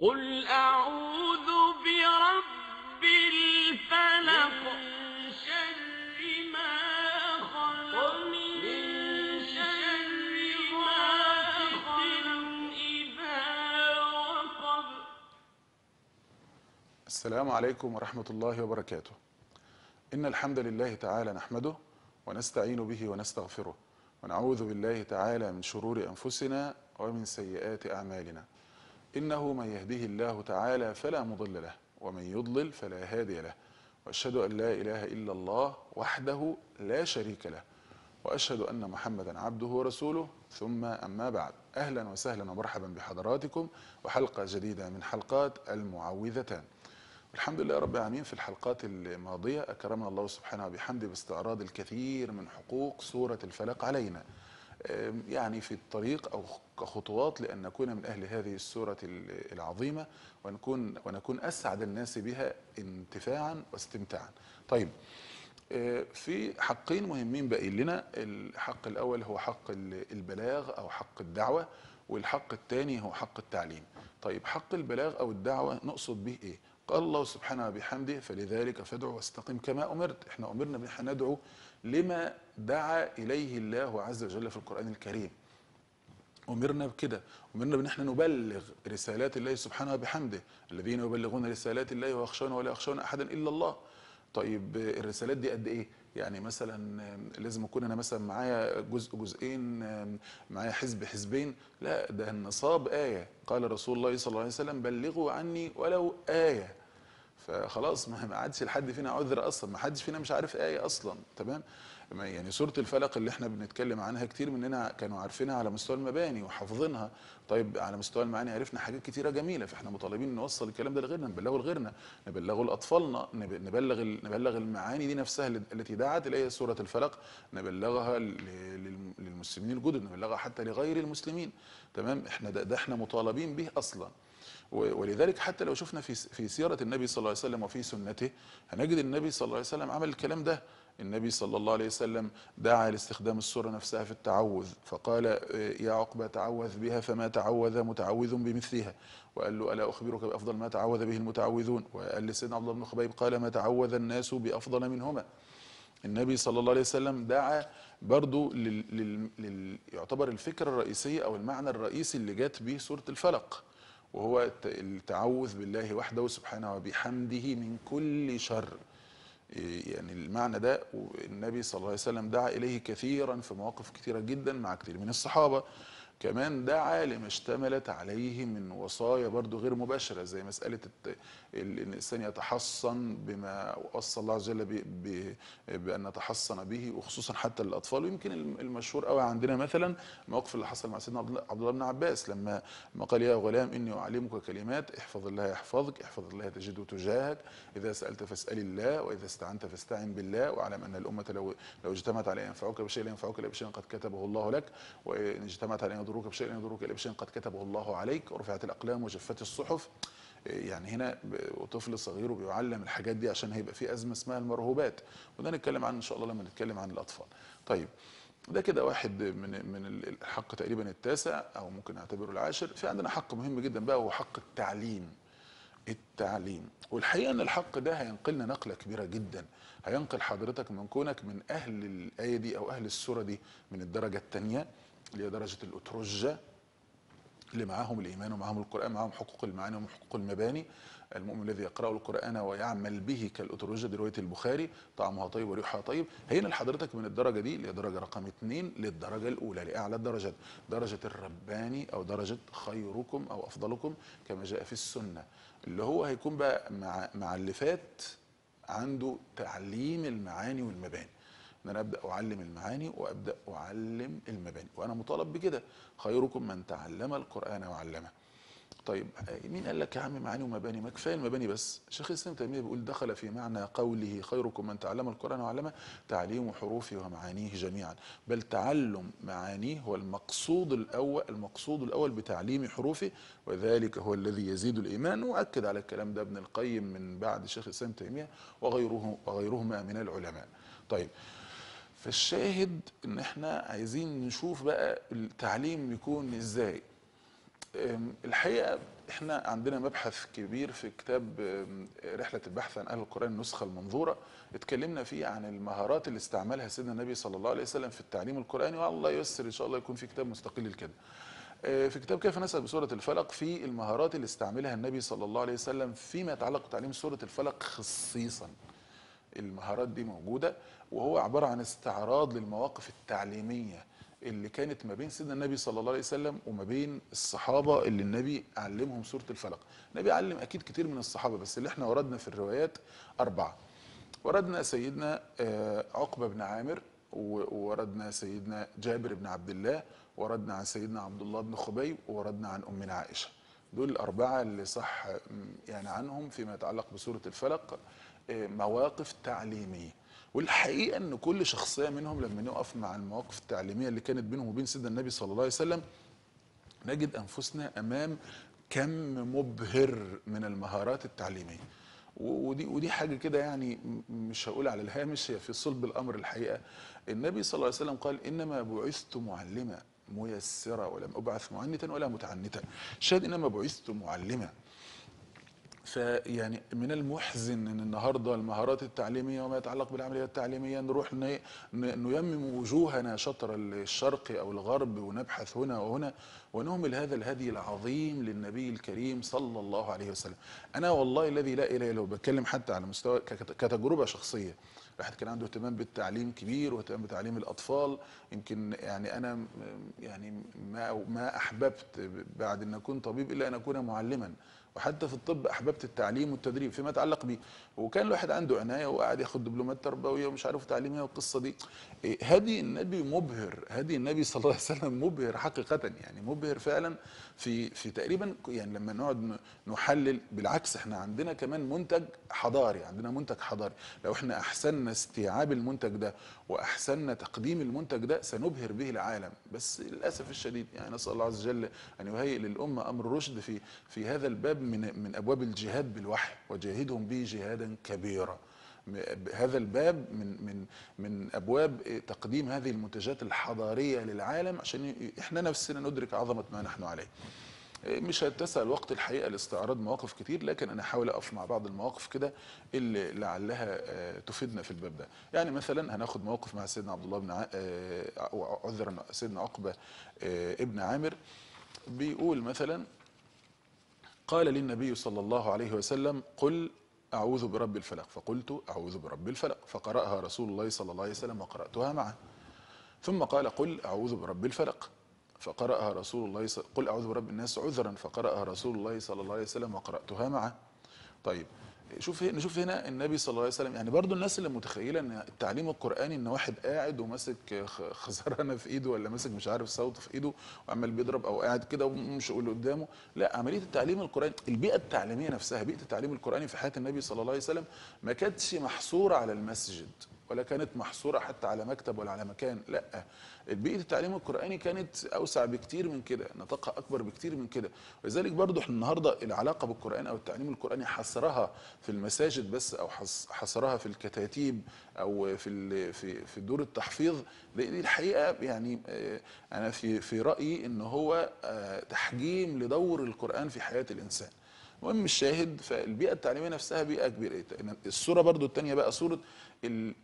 قل أعوذ برب الفلق من شر ما خلق من شر إذا السلام عليكم ورحمة الله وبركاته إن الحمد لله تعالى نحمده ونستعين به ونستغفره ونعوذ بالله تعالى من شرور أنفسنا ومن سيئات أعمالنا إنه من يهده الله تعالى فلا مضل له ومن يضلل فلا هادي له وأشهد أن لا إله إلا الله وحده لا شريك له وأشهد أن محمدا عبده ورسوله ثم أما بعد أهلا وسهلا ومرحبا بحضراتكم وحلقة جديدة من حلقات المعوذتان الحمد لله رب العالمين في الحلقات الماضية أكرمنا الله سبحانه وبحمده باستعراض الكثير من حقوق سورة الفلق علينا يعني في الطريق أو كخطوات لأن نكون من أهل هذه السورة العظيمة ونكون, ونكون أسعد الناس بها انتفاعا واستمتاعا طيب آه، في حقين مهمين باقيين لنا الحق الأول هو حق البلاغ أو حق الدعوة والحق الثاني هو حق التعليم طيب حق البلاغ أو الدعوة نقصد به إيه قال الله سبحانه وبحمده فلذلك فادعوا واستقم كما أمرت احنا أمرنا بأن ندعو لما دعا إليه الله عز وجل في القرآن الكريم أمرنا بكده أمرنا بأن احنا نبلغ رسالات الله سبحانه وبحمده الذين يبلغون رسالات الله ويخشون ولا يخشون أحدا إلا الله طيب الرسالات دي قد إيه يعني مثلا لازم اكون انا مثلا معايا جزء جزئين معايا حزب حزبين لا ده النصاب ايه قال رسول الله صلى الله عليه وسلم بلغوا عني ولو ايه فخلاص ما عادش لحد فينا عذر اصلا ما حدش فينا مش عارف ايه اصلا تمام يعني سوره الفلق اللي احنا بنتكلم عنها كتير مننا كانوا عارفينها على مستوى المباني وحافظينها طيب على مستوى المعاني عرفنا حاجات كتيره جميله فاحنا مطالبين نوصل الكلام ده لغيرنا نبلغه لغيرنا نبلغه لاطفالنا نبلغ نبلغ المعاني دي نفسها التي دعت اليها سوره الفلق نبلغها للمسلمين الجدد نبلغها حتى لغير المسلمين تمام احنا ده, ده احنا مطالبين به اصلا ولذلك حتى لو شفنا في في سيره النبي صلى الله عليه وسلم وفي سنته هنجد النبي صلى الله عليه وسلم عمل الكلام ده النبي صلى الله عليه وسلم دعا لاستخدام السورة نفسها في التعوذ فقال إيه، يا عقبة تعوذ بها فما تعوذ متعوذ بمثلها وقال له ألا أخبرك بأفضل ما تعوذ به المتعوذون وقال لسيدنا عبد الله بن خبيب قال ما تعوذ الناس بأفضل منهما النبي صلى الله عليه وسلم دعا برضو لل... لل... يعتبر الفكرة الرئيسية أو المعنى الرئيسي اللي جات به سورة الفلق وهو التعوذ بالله وحده سبحانه وبحمده من كل شر يعني المعنى ده والنبي صلى الله عليه وسلم دعا إليه كثيرا في مواقف كثيرة جدا مع كثير من الصحابة كمان ده عالم اشتملت عليه من وصايا برضو غير مباشرة زي مسألة أن الإنسان يتحصن بما وصى الله عز وجل بأن نتحصن به وخصوصا حتى للأطفال ويمكن المشهور قوي عندنا مثلا الموقف اللي حصل مع سيدنا عبد الله بن عباس لما ما قال يا غلام إني أعلمك كلمات احفظ الله يحفظك احفظ الله تجده تجاهك إذا سألت فاسأل الله وإذا استعنت فاستعن بالله واعلم أن الأمة لو لو اجتمعت على أن ينفعوك بشيء لا ينفعوك إلا بشيء قد كتبه الله لك وإن اجتمعت على أن يضرك بشيء لن يضرك الا بشيء قد كتبه الله عليك ورفعت الاقلام وجفت الصحف يعني هنا طفل صغير وبيعلم الحاجات دي عشان هيبقى في ازمه اسمها المرهوبات وده نتكلم عنه ان شاء الله لما نتكلم عن الاطفال طيب ده كده واحد من من الحق تقريبا التاسع او ممكن نعتبره العاشر في عندنا حق مهم جدا بقى هو حق التعليم التعليم والحقيقه ان الحق ده هينقلنا نقله كبيره جدا هينقل حضرتك من كونك من اهل الايه دي او اهل السوره دي من الدرجه الثانيه اللي هي درجه الاترجه اللي معاهم الايمان ومعاهم القران معاهم حقوق المعاني وحقوق المباني المؤمن الذي يقرا القران ويعمل به كالاترجه دي روايه البخاري طعمها طيب وريحها طيب هنا لحضرتك من الدرجه دي اللي هي درجه رقم اثنين للدرجه الاولى لاعلى الدرجات درجه الرباني او درجه خيركم او افضلكم كما جاء في السنه اللي هو هيكون بقى مع مع اللي فات عنده تعليم المعاني والمباني ان انا ابدا اعلم المعاني وابدا اعلم المباني وانا مطالب بكده خيركم من تعلم القران وعلمه طيب مين قال لك يا عم معاني ومباني ما كفايه المباني بس شيخ الاسلام تيميه بيقول دخل في معنى قوله خيركم من تعلم القران وعلمه تعليم حروفه ومعانيه جميعا بل تعلم معانيه هو المقصود الاول المقصود الاول بتعليم حروفه وذلك هو الذي يزيد الايمان واكد على الكلام ده ابن القيم من بعد شيخ الاسلام تيميه وغيره وغيرهما من العلماء طيب فالشاهد ان احنا عايزين نشوف بقى التعليم يكون ازاي الحقيقه احنا عندنا مبحث كبير في كتاب رحله البحث عن اهل القران النسخه المنظوره اتكلمنا فيه عن المهارات اللي استعملها سيدنا النبي صلى الله عليه وسلم في التعليم القراني والله ييسر ان شاء الله يكون في كتاب مستقل لكده أه، في كتاب كيف نسأل بسورة الفلق في المهارات اللي استعملها النبي صلى الله عليه وسلم فيما يتعلق بتعليم سورة الفلق خصيصا المهارات دي موجوده وهو عباره عن استعراض للمواقف التعليميه اللي كانت ما بين سيدنا النبي صلى الله عليه وسلم وما بين الصحابه اللي النبي علمهم سوره الفلق النبي علم اكيد كتير من الصحابه بس اللي احنا وردنا في الروايات اربعه وردنا سيدنا آه، عقبه بن عامر ووردنا سيدنا جابر بن عبد الله وردنا عن سيدنا عبد الله بن خبيب ووردنا عن امنا عائشه دول الاربعه اللي صح يعني عنهم فيما يتعلق بسوره الفلق مواقف تعليميه والحقيقه ان كل شخصيه منهم لما نقف مع المواقف التعليميه اللي كانت بينهم وبين سيدنا النبي صلى الله عليه وسلم نجد انفسنا امام كم مبهر من المهارات التعليميه ودي ودي حاجه كده يعني مش هقول على الهامش هي في صلب الامر الحقيقه النبي صلى الله عليه وسلم قال انما بعثت معلما ميسرا ولم ابعث معنتا ولا متعنتا شاهد انما بعثت معلما فيعني من المحزن ان النهارده المهارات التعليميه وما يتعلق بالعمليه التعليميه نروح نيمم وجوهنا شطر الشرق او الغرب ونبحث هنا وهنا ونهمل هذا الهدي العظيم للنبي الكريم صلى الله عليه وسلم. انا والله الذي لا اله الا هو بتكلم حتى على مستوى كتجربه شخصيه. الواحد كان عنده اهتمام بالتعليم كبير واهتمام بتعليم الاطفال يمكن يعني انا يعني ما ما احببت بعد ان اكون طبيب الا ان اكون معلما. وحتى في الطب احببت التعليم والتدريب فيما يتعلق بي وكان الواحد عنده عنايه وقاعد ياخد دبلومات تربويه ومش عارف تعليميه والقصه دي إيه، هدي النبي مبهر هدي النبي صلى الله عليه وسلم مبهر حقيقه يعني مبهر فعلا في في تقريبا يعني لما نقعد نحلل بالعكس احنا عندنا كمان منتج حضاري عندنا منتج حضاري لو احنا احسننا استيعاب المنتج ده واحسننا تقديم المنتج ده سنبهر به العالم بس للاسف الشديد يعني نسال الله عز وجل ان يهيئ للامه امر رشد في في هذا الباب من من ابواب الجهاد بالوحي وجاهدهم به جهادا كبيرا هذا الباب من من من ابواب تقديم هذه المنتجات الحضاريه للعالم عشان احنا نفسنا ندرك عظمه ما نحن عليه. مش هتسع الوقت الحقيقه لاستعراض مواقف كتير لكن انا احاول اقف مع بعض المواقف كده اللي لعلها آه، تفيدنا في الباب ده يعني مثلا هناخد موقف مع سيدنا عبد الله بن ع... آه، عذرا سيدنا عقبه آه، ابن عامر بيقول مثلا قال للنبي صلى الله عليه وسلم قل أعوذ برب الفلق فقلت أعوذ برب الفلق فقرأها رسول الله صلى الله عليه وسلم وقرأتها معه ثم قال قل أعوذ برب الفلق فقرأها رسول الله قل أعوذ برب الناس عذرا فقرأها رسول الله صلى الله عليه وسلم وقرأتها معه طيب شوف هنا نشوف هنا النبي صلى الله عليه وسلم يعني برضو الناس اللي متخيله ان التعليم القراني ان واحد قاعد وماسك خزرانه في ايده ولا ماسك مش عارف صوت في ايده وعمال بيضرب او قاعد كده ومش اللي قدامه لا عمليه التعليم القراني البيئه التعليميه نفسها بيئه التعليم القراني في حياه النبي صلى الله عليه وسلم ما كانتش محصوره على المسجد ولا كانت محصوره حتى على مكتب ولا على مكان لا بيئه التعليم القراني كانت اوسع بكتير من كده نطاقها اكبر بكتير من كده ولذلك برضو احنا النهارده العلاقه بالقران او التعليم القراني حصرها في المساجد بس او حصرها في الكتاتيب او في في في دور التحفيظ دي الحقيقه يعني آه، انا في في رايي ان هو آه، تحجيم لدور القران في حياه الانسان المهم الشاهد فالبيئه التعليميه نفسها بيئه كبيره الصوره برضو الثانيه بقى صوره ال...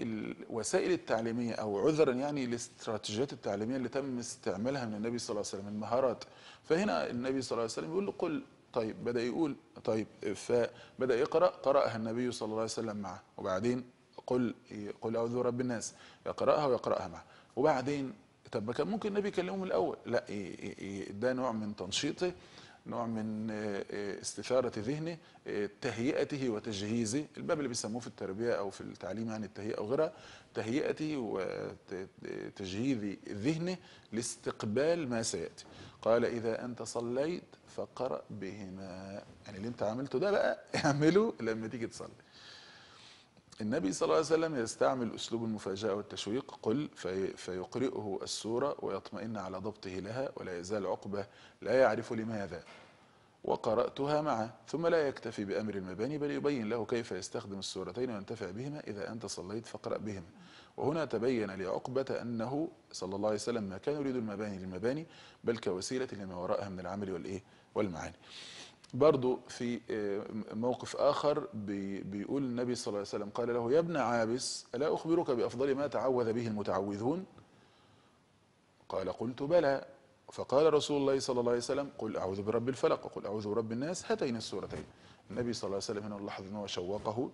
الوسائل التعليميه او عذرا يعني الاستراتيجيات التعليميه اللي تم استعمالها من النبي صلى الله عليه وسلم المهارات فهنا النبي صلى الله عليه وسلم بيقول له قل طيب بدا يقول طيب فبدا يقرا قراها النبي صلى الله عليه وسلم معه وبعدين قل قل اعوذ برب الناس يقراها ويقراها معه وبعدين طب ما كان ممكن النبي يكلمهم الاول لا ده نوع من تنشيطه نوع من آه، آه، استشارة ذهنه آه، تهيئته وتجهيزه الباب اللي بيسموه في التربية أو في التعليم يعني التهيئة أو غيرها تهيئته وتجهيز ذهنه لاستقبال ما سيأتي قال إذا أنت صليت فقرأ بهما يعني اللي أنت عملته ده بقى اعمله لما تيجي تصلي النبي صلى الله عليه وسلم يستعمل أسلوب المفاجأة والتشويق قل في فيقرئه السورة ويطمئن على ضبطه لها ولا يزال عقبة لا يعرف لماذا وقرأتها معه ثم لا يكتفي بأمر المباني بل يبين له كيف يستخدم السورتين وينتفع بهما إذا أنت صليت فاقرأ بهما وهنا تبين لعقبة أنه صلى الله عليه وسلم ما كان يريد المباني للمباني بل كوسيلة لما وراءها من العمل والإيه والمعاني برضو في آه، موقف آخر بيقول النبي صلى الله عليه وسلم قال له يا ابن عابس ألا أخبرك بأفضل ما تعوذ به المتعوذون قال قلت بلى فقال رسول الله صلى الله عليه وسلم قل أعوذ برب الفلق وقل أعوذ برب الناس هاتين السورتين النبي صلى الله عليه وسلم هنا نلاحظ أنه شوقه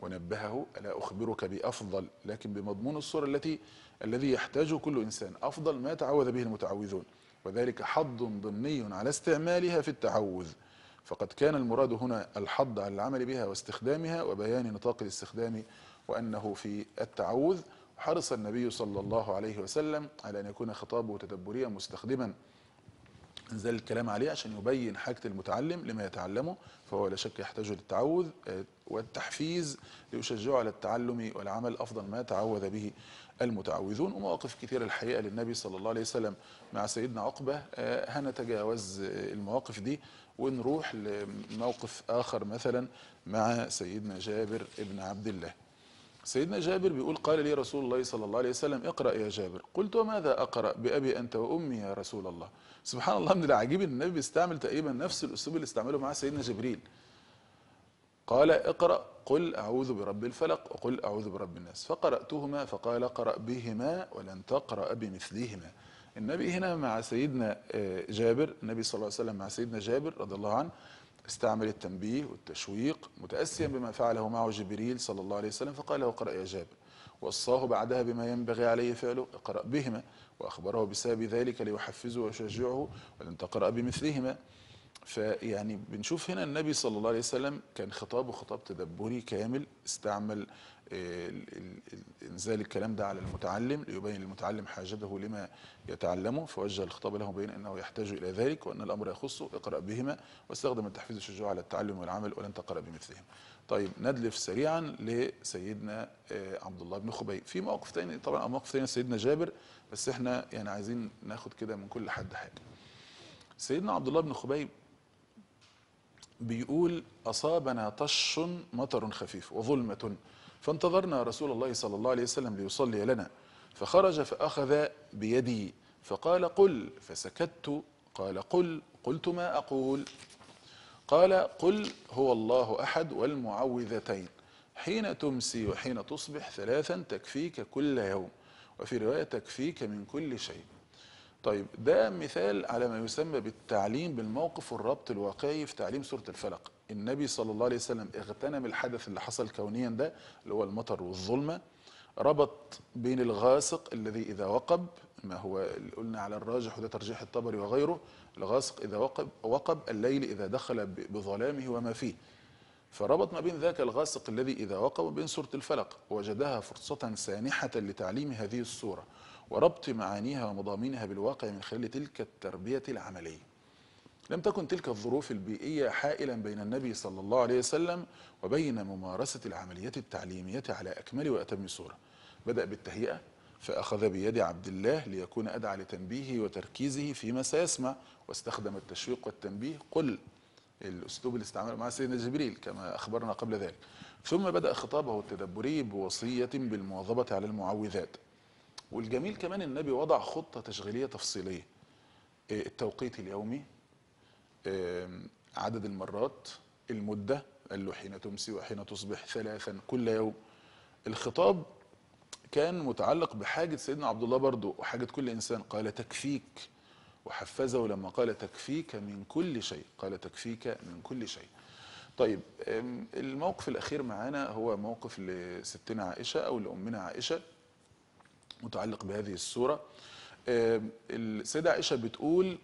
ونبهه ألا أخبرك بأفضل لكن بمضمون الصورة التي الذي يحتاجه كل إنسان أفضل ما تعوذ به المتعوذون وذلك حظ ضمني على استعمالها في التعوذ فقد كان المراد هنا الحض على العمل بها واستخدامها وبيان نطاق الاستخدام وأنه في التعوذ حرص النبي صلى الله عليه وسلم على أن يكون خطابه تدبريا مستخدما نزل الكلام عليه عشان يبين حاجة المتعلم لما يتعلمه فهو لا شك يحتاج للتعوذ آه، والتحفيز ليشجعه على التعلم والعمل أفضل ما تعوذ به المتعوذون ومواقف كثيرة الحقيقة للنبي صلى الله عليه وسلم مع سيدنا عقبة آه، هنتجاوز آه، المواقف دي ونروح لموقف آخر مثلا مع سيدنا جابر ابن عبد الله سيدنا جابر بيقول قال لي رسول الله صلى الله عليه وسلم اقرأ يا جابر قلت وماذا أقرأ بأبي أنت وأمي يا رسول الله سبحان الله من العجيب أن النبي بيستعمل تقريبا نفس الأسلوب اللي استعمله مع سيدنا جبريل قال اقرأ قل أعوذ برب الفلق وقل أعوذ برب الناس فقرأتهما فقال قرأ بهما ولن تقرأ بمثلهما النبي هنا مع سيدنا آه، جابر النبي صلى الله عليه وسلم مع سيدنا جابر رضي الله عنه استعمل التنبيه والتشويق متأسيا بما فعله معه جبريل صلى الله عليه وسلم فقال له اقرأ يا جابر وصاه بعدها بما ينبغي عليه فعله اقرأ بهما وأخبره بسبب ذلك ليحفزه ويشجعه ولن تقرأ بمثلهما فيعني بنشوف هنا النبي صلى الله عليه وسلم كان خطابه خطاب تدبري كامل استعمل آه، انزال الكلام ده على المتعلم ليبين للمتعلم حاجته لما يتعلمه فوجه الخطاب له بين انه يحتاج الى ذلك وان الامر يخصه اقرا بهما واستخدم التحفيز الشجوع على التعلم والعمل ولن تقرا بمثلهم. طيب ندلف سريعا لسيدنا آه، عبد الله بن خبي في موقف ثاني طبعا موقف ثاني سيدنا جابر بس احنا يعني عايزين ناخد كده من كل حد حاجه. سيدنا عبد الله بن خبيب بيقول أصابنا طش مطر خفيف وظلمة فانتظرنا رسول الله صلى الله عليه وسلم ليصلي لنا فخرج فأخذ بيدي فقال قل فسكت قال قل قلت ما أقول قال قل هو الله أحد والمعوذتين حين تمسي وحين تصبح ثلاثا تكفيك كل يوم وفي رواية تكفيك من كل شيء طيب ده مثال على ما يسمى بالتعليم بالموقف والربط الواقعي في تعليم سوره الفلق النبي صلى الله عليه وسلم اغتنم الحدث اللي حصل كونيا ده اللي هو المطر والظلمه ربط بين الغاسق الذي اذا وقب ما هو اللي قلنا على الراجح وده ترجيح الطبري وغيره الغاسق اذا وقب وقب الليل اذا دخل بظلامه وما فيه فربط ما بين ذاك الغاسق الذي إذا وقب وبين سورة الفلق وجدها فرصة سانحة لتعليم هذه السورة وربط معانيها ومضامينها بالواقع من خلال تلك التربية العملية لم تكن تلك الظروف البيئية حائلا بين النبي صلى الله عليه وسلم وبين ممارسة العمليات التعليمية على أكمل وأتم صورة بدأ بالتهيئة فأخذ بيد عبد الله ليكون أدعى لتنبيهه وتركيزه فيما سيسمع واستخدم التشويق والتنبيه قل الأسلوب اللي استعمله مع سيدنا جبريل كما أخبرنا قبل ذلك ثم بدأ خطابه التدبري بوصية بالمواظبة على المعوذات والجميل كمان النبي وضع خطة تشغيلية تفصيلية آه، التوقيت اليومي آه، عدد المرات المدة قال له حين تمسي وحين تصبح ثلاثا كل يوم الخطاب كان متعلق بحاجة سيدنا عبد الله برضه وحاجة كل إنسان قال تكفيك وحفزه لما قال تكفيك من كل شيء قال تكفيك من كل شيء طيب الموقف الأخير معانا هو موقف لستنا عائشة أو لأمنا عائشة متعلق بهذه السورة السيدة عائشة بتقول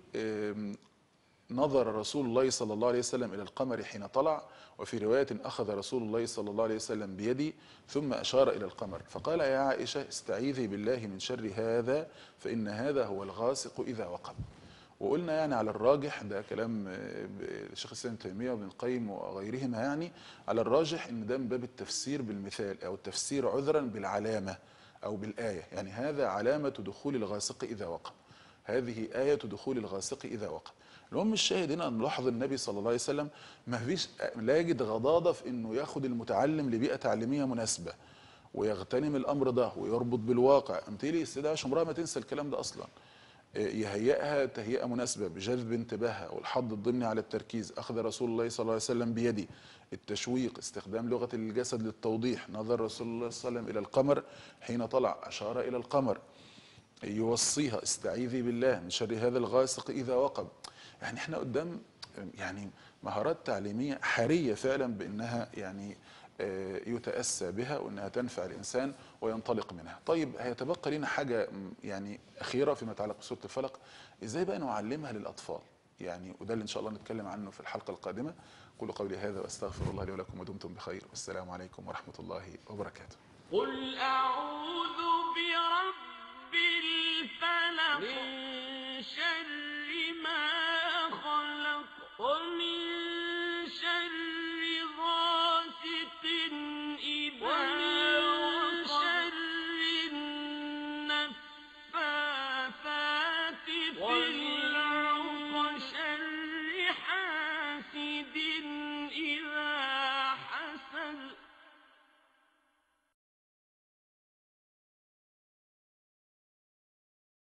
نظر رسول الله صلى الله عليه وسلم إلى القمر حين طلع وفي رواية أخذ رسول الله صلى الله عليه وسلم بيدي ثم أشار إلى القمر فقال يا عائشة استعيذي بالله من شر هذا فإن هذا هو الغاسق إذا وقب وقلنا يعني على الراجح ده كلام آه، الشيخ السلام ابن تيميه وابن القيم وغيرهما يعني على الراجح ان ده من باب التفسير بالمثال او التفسير عذرا بالعلامه أو بالآية يعني هذا علامة دخول الغاسق إذا وقب هذه آية دخول الغاسق إذا وقب المهم الشاهد هنا نلاحظ النبي صلى الله عليه وسلم ما فيش لا يجد غضاضة في أنه ياخد المتعلم لبيئة تعليمية مناسبة ويغتنم الأمر ده ويربط بالواقع امتلي السيدة عائشة ما تنسى الكلام ده أصلاً يهيئها تهيئة مناسبة بجذب انتباهها والحض الضمني على التركيز أخذ رسول الله صلى الله عليه وسلم بيدي التشويق استخدام لغة الجسد للتوضيح نظر رسول الله صلى الله عليه وسلم إلى القمر حين طلع أشار إلى القمر يوصيها استعيذي بالله من شر هذا الغاسق إذا وقب يعني احنا قدام يعني مهارات تعليمية حرية فعلا بأنها يعني آه، يتأسى بها وأنها تنفع الإنسان وينطلق منها طيب هيتبقى لنا حاجة يعني أخيرة فيما يتعلق بسورة الفلق إزاي بقى نعلمها للأطفال يعني وده اللي إن شاء الله نتكلم عنه في الحلقة القادمة قولوا قولي هذا وأستغفر الله لي ولكم ودمتم بخير والسلام عليكم ورحمة الله وبركاته قل أعوذ برب الفلق